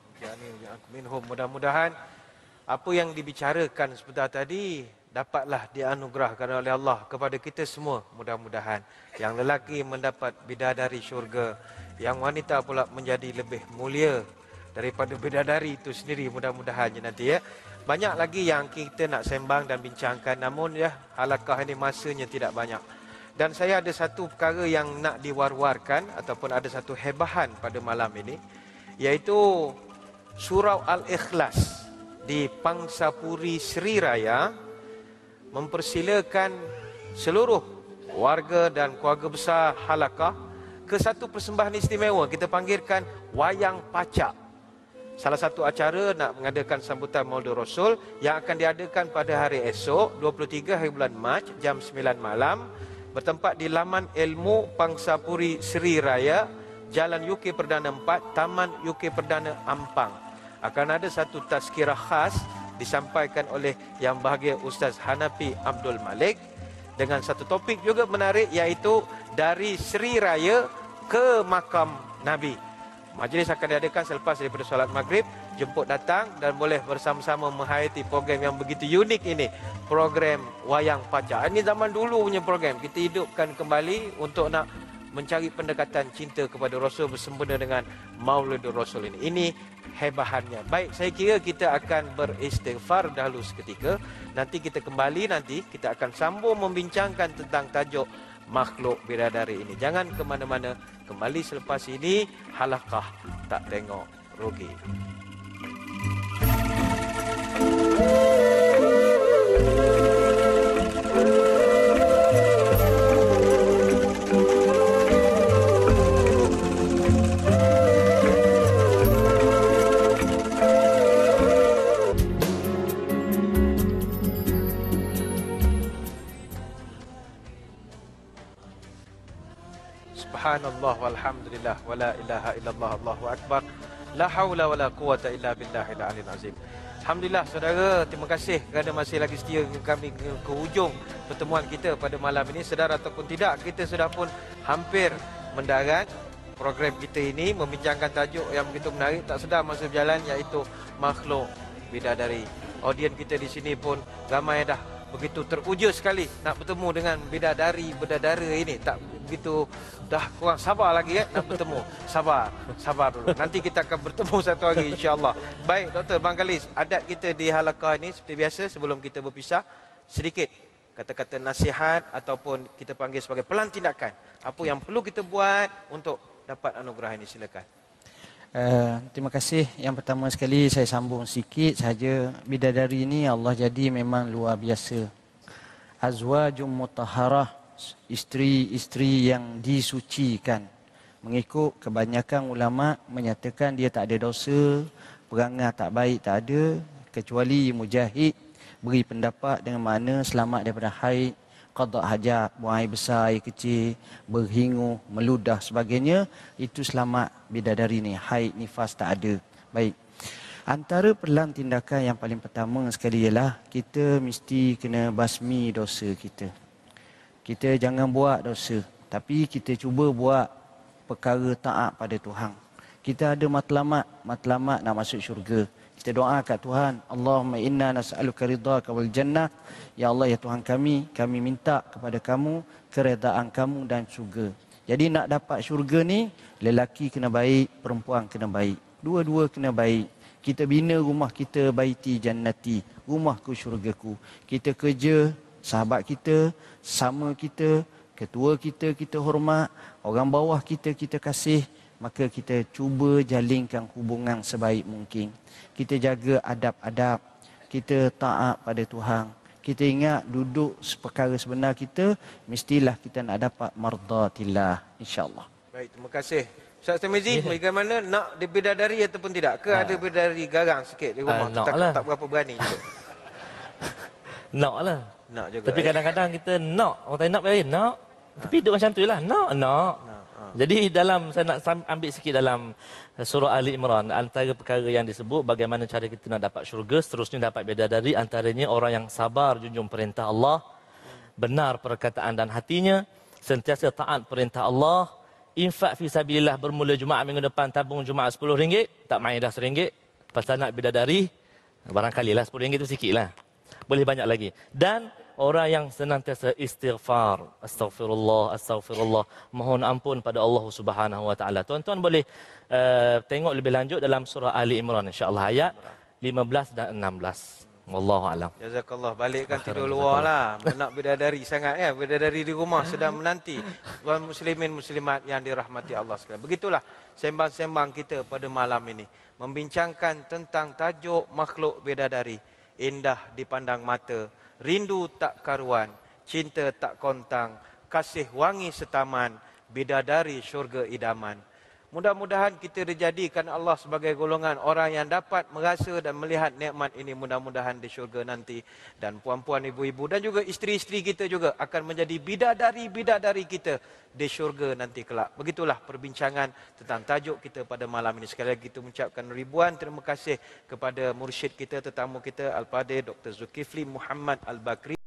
Mudah-mudahan apa yang dibicarakan sebentar tadi dapatlah dianugerahkan oleh Allah kepada kita semua mudah-mudahan. Yang lelaki mendapat bidadari syurga. Yang wanita pula menjadi lebih mulia daripada bidadari itu sendiri mudah-mudahan je nanti ya. Banyak lagi yang kita nak sembang dan bincangkan namun ya halakah ini masanya tidak banyak. Dan saya ada satu perkara yang nak diwar-warkan ataupun ada satu hebahan pada malam ini iaitu surau Al-Ikhlas di Pangsapuri Sri Raya mempersilakan seluruh warga dan keluarga besar Halakah ke satu persembahan istimewa kita panggilkan Wayang Pacak. Salah satu acara nak mengadakan sambutan Maulid Rasul yang akan diadakan pada hari esok 23 hari bulan Mac jam 9 malam bertempat di Laman Ilmu Pangsapuri Sri Raya, Jalan UK Perdana 4, Taman UK Perdana Ampang. Akan ada satu tazkirah khas disampaikan oleh Yang Bahagia Ustaz Hanafi Abdul Malik dengan satu topik juga menarik iaitu dari Sri Raya ke makam Nabi. Majlis akan diadakan selepas daripada solat maghrib jemput datang dan boleh bersama-sama menghayati program yang begitu unik ini. Program Wayang Pacar. Ini zaman dulu punya program. Kita hidupkan kembali untuk nak mencari pendekatan cinta kepada Rasul bersempena dengan Mauludur Rasul ini. Ini hebahannya. Baik, saya kira kita akan beristighfar dahulu seketika. Nanti kita kembali nanti kita akan sambung membincangkan tentang tajuk makhluk bidadari ini. Jangan ke mana-mana. Kembali selepas ini, halakah tak tengok rugi. walhamdulillah wala ilaha illallah Allahu akbar la haula wala quwata illa billahi alil azim Alhamdulillah saudara terima kasih kerana masih lagi setia dengan kami ke hujung pertemuan kita pada malam ini sedar ataupun tidak kita sudah pun hampir mendarat program kita ini membincangkan tajuk yang begitu menarik tak sedar masa berjalan iaitu makhluk bidadari audien kita di sini pun ramai dah begitu teruja sekali nak bertemu dengan bidadari bidadara ini tak begitu Dah kurang sabar lagi eh nak bertemu. Sabar, sabar dulu. Nanti kita akan bertemu satu lagi insya-Allah. Baik Dr. Bang Galis, adat kita di halaqah ini seperti biasa sebelum kita berpisah sedikit kata-kata nasihat ataupun kita panggil sebagai pelan tindakan. Apa yang perlu kita buat untuk dapat anugerah ini silakan. Uh, terima kasih. Yang pertama sekali saya sambung sikit saja bidadari ini Allah jadi memang luar biasa. Azwajum mutahharah isteri-isteri yang disucikan. Mengikut kebanyakan ulama menyatakan dia tak ada dosa, perangai tak baik tak ada kecuali mujahid beri pendapat dengan mana selamat daripada haid, qada hajat, buang air besar, air kecil, berhingung, meludah sebagainya, itu selamat bidadari ni, haid nifas tak ada. Baik. Antara pelan tindakan yang paling pertama sekali ialah kita mesti kena basmi dosa kita kita jangan buat dosa tapi kita cuba buat perkara taat pada Tuhan kita ada matlamat matlamat nak masuk syurga kita doa kat Tuhan Allahumma inna nas'aluka ridhaka wal jannah ya Allah ya Tuhan kami kami minta kepada kamu keredaan kamu dan syurga jadi nak dapat syurga ni lelaki kena baik perempuan kena baik dua-dua kena baik kita bina rumah kita baiti jannati rumahku syurgaku kita kerja sahabat kita sama kita, ketua kita kita hormat, orang bawah kita kita kasih, maka kita cuba jalinkan hubungan sebaik mungkin. Kita jaga adab-adab, kita taat pada Tuhan. Kita ingat duduk perkara sebenar kita, mestilah kita nak dapat mardatillah, Allah. Baik, terima kasih. Ustaz Temizi, yeah. bagaimana nak dibedadari ataupun tidak? Ke uh, ada bedadari garang sikit di rumah? Uh, ah, tak, lah. tak berapa berani. nak nak juga. Tapi eh. kadang-kadang kita nak. Orang tanya nak bayar, nak. Ha. Tapi duduk macam tu lah. Nak, nak. Ha. Jadi dalam, saya nak ambil sikit dalam eh, surah Ali Imran. Antara perkara yang disebut bagaimana cara kita nak dapat syurga. Seterusnya dapat beda dari antaranya orang yang sabar junjung perintah Allah. Benar perkataan dan hatinya. Sentiasa taat perintah Allah. Infak fi sabilillah bermula Jumaat minggu depan tabung Jumaat RM10. Tak main dah RM1. Pasal nak bidadari, barangkali lah RM10 tu sikit lah boleh banyak lagi dan orang yang senantiasa istighfar astagfirullah astagfirullah mohon ampun pada Allah Subhanahu wa taala tuan-tuan boleh uh, tengok lebih lanjut dalam surah ali imran insyaallah ayat 15 dan 16 wallahu alam jazakallah balikkan Akhirnya tidur luar lah nak bidadari sangat ya bidadari di rumah sedang menanti tuan muslimin muslimat yang dirahmati Allah sekalian begitulah sembang-sembang kita pada malam ini membincangkan tentang tajuk makhluk bidadari dari indah dipandang mata, rindu tak karuan, cinta tak kontang, kasih wangi setaman, bidadari syurga idaman. Mudah-mudahan kita dijadikan Allah sebagai golongan orang yang dapat merasa dan melihat nikmat ini mudah-mudahan di syurga nanti. Dan puan-puan, ibu-ibu dan juga isteri-isteri kita juga akan menjadi bidadari-bidadari kita di syurga nanti kelak. Begitulah perbincangan tentang tajuk kita pada malam ini. Sekali lagi kita mengucapkan ribuan terima kasih kepada mursyid kita, tetamu kita Al-Fadih Dr. Zulkifli Muhammad Al-Bakri.